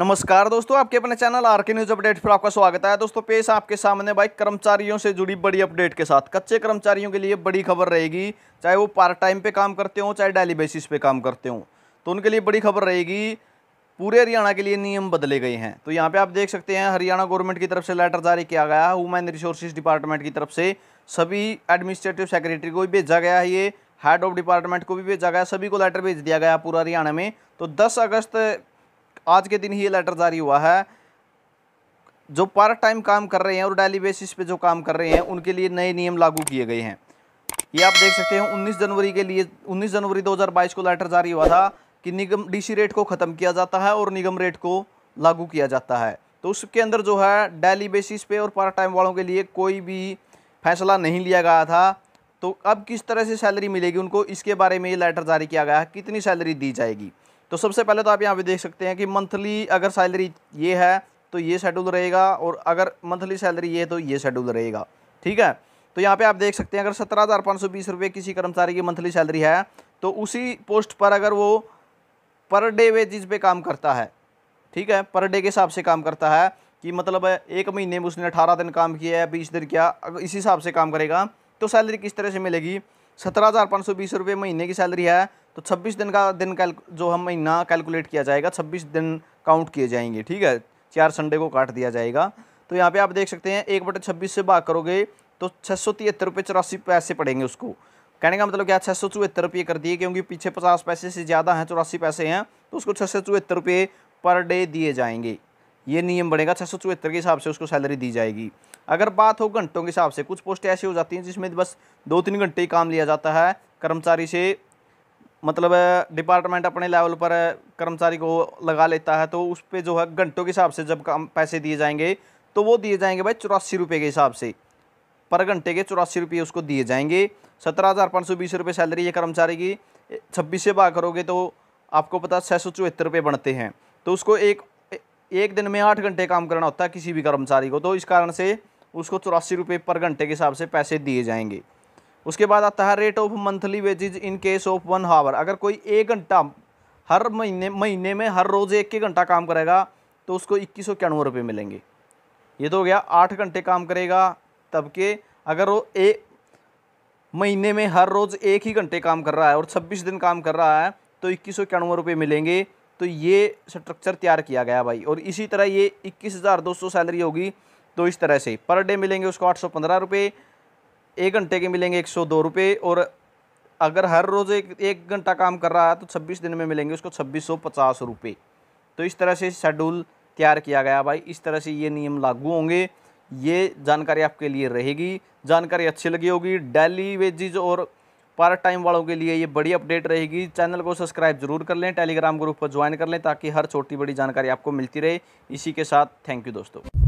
नमस्कार दोस्तों आपके अपने channel R K news update पर आपका स्वागत है दोस्तों पेश आपके सामने बाइक कर्मचारियों से जुड़ी बड़ी अपडेट के साथ कच्चे कर्मचारियों के लिए बड़ी खबर रहेगी चाहे वो पार्ट टाइम पे काम करते हों चाहे डेली बेसिस पे काम करते हों तो उनके लिए बड़ी खबर रहेगी पूरे हरियाणा के लिए नियम बदले गए हैं तो यहाँ पर आप देख सकते हैं हरियाणा गवर्नमेंट की तरफ से लेटर जारी किया गया है वुमेन रिसोर्सेज डिपार्टमेंट की तरफ से सभी एडमिनिस्ट्रेटिव सेक्रेटरी को भी भेजा गया है ये हेड ऑफ डिपार्टमेंट को भी भेजा गया सभी को लेटर भेज दिया गया पूरा हरियाणा में तो दस अगस्त आज के दिन ही ये लेटर जारी हुआ है जो पार्ट टाइम काम कर रहे हैं और डेली बेसिस पे जो काम कर रहे हैं उनके लिए नए नियम लागू किए गए हैं ये आप देख सकते हैं 19 जनवरी के लिए 19 जनवरी 2022 को लेटर जारी हुआ था कि निगम डीसी रेट को ख़त्म किया जाता है और निगम रेट को लागू किया जाता है तो उसके अंदर जो है डेली बेसिस पे और पार्ट टाइम वालों के लिए कोई भी फैसला नहीं लिया गया था तो अब किस तरह से सैलरी मिलेगी उनको इसके बारे में ये लेटर जारी किया गया है कितनी सैलरी दी जाएगी तो सबसे पहले तो आप यहाँ पे देख सकते हैं कि मंथली अगर सैलरी ये है तो ये शेड्यूल रहेगा और अगर मंथली सैलरी ये तो ये शेड्यूल रहेगा ठीक है तो यहाँ पे आप देख सकते हैं अगर सत्रह हज़ार पाँच सौ बीस रुपये किसी कर्मचारी की मंथली सैलरी है तो उसी पोस्ट पर अगर वो पर डे वेजिज पे काम करता है ठीक है पर डे के हिसाब से काम करता है कि मतलब एक महीने में उसने अठारह दिन काम किया है बीस दिन किया अगर इसी हिसाब से काम करेगा तो सैलरी किस तरह से मिलेगी सत्रह हज़ार पाँच सौ बीस रुपये महीने की सैलरी है तो 26 दिन का दिन कैल जो हम महीना कैलकुलेट किया जाएगा 26 दिन काउंट किए जाएंगे ठीक है चार संडे को काट दिया जाएगा तो यहाँ पे आप देख सकते हैं एक बटे छब्बीस से बात करोगे तो छः सौ तिहत्तर रुपये चौरासी पैसे पड़ेंगे उसको कहने का मतलब क्या छः सौ चौहत्तर रुपये कर दिए क्योंकि पीछे पचास पैसे से ज़्यादा हैं चौरासी पैसे हैं तो उसको छः सौ चौहत्तर रुपये पर डे दिए जाएंगे ये नियम बनेगा छः सौ चौहत्तर के हिसाब से उसको सैलरी दी जाएगी अगर बात हो घंटों के हिसाब से कुछ पोस्ट ऐसी हो जाती हैं जिसमें बस दो तीन घंटे ही काम लिया जाता है कर्मचारी से मतलब डिपार्टमेंट अपने लेवल पर कर्मचारी को लगा लेता है तो उस पर जो है घंटों के हिसाब से जब काम पैसे दिए जाएंगे तो वो दिए जाएंगे भाई चौरासी रुपये के हिसाब से पर घंटे के चौरासी रुपये उसको दिए जाएंगे सत्रह हज़ार पाँच सौ बीस रुपये सैलरी है कर्मचारी की छब्बीस से बाहर करोगे तो आपको पता छः सौ चौहत्तर रुपये बनते हैं तो उसको एक एक दिन में आठ घंटे काम करना होता है किसी भी कर्मचारी को तो इस कारण से उसको चौरासी रुपये पर घंटे के हिसाब से पैसे दिए जाएंगे उसके बाद आता है rate of monthly wages in case of one hour अगर कोई एक घंटा हर महीने महीने में हर रोज़ एक एक घंटा काम करेगा तो उसको इक्कीस सौ इक्यानवे रुपये मिलेंगे ये तो हो गया आठ घंटे काम करेगा तब के अगर वो एक महीने में हर रोज़ एक ही घंटे काम कर रहा है और छब्बीस दिन काम कर रहा है तो इक्कीस सौ इक्यानवे रुपये मिलेंगे तो ये स्ट्रक्चर तैयार किया गया भाई और इसी तरह ये इक्कीस हज़ार दो सौ सैलरी होगी तो इस तरह से पर डे मिलेंगे उसको आठ सौ पंद्रह रुपये एक घंटे के मिलेंगे एक सौ दो रुपये और अगर हर रोज़ एक एक घंटा काम कर रहा है तो छब्बीस दिन में मिलेंगे उसको छब्बीस सौ पचास रुपये तो इस तरह से शेड्यूल तैयार किया गया भाई इस तरह से ये नियम लागू होंगे ये जानकारी आपके लिए रहेगी जानकारी अच्छी लगी होगी डेली वेजिज और पार्ट टाइम वालों के लिए ये बड़ी अपडेट रहेगी चैनल को सब्सक्राइब जरूर कर लें टेलीग्राम ग्रुप पर ज्वाइन कर लें ताकि हर छोटी बड़ी जानकारी आपको मिलती रहे इसी के साथ थैंक यू दोस्तों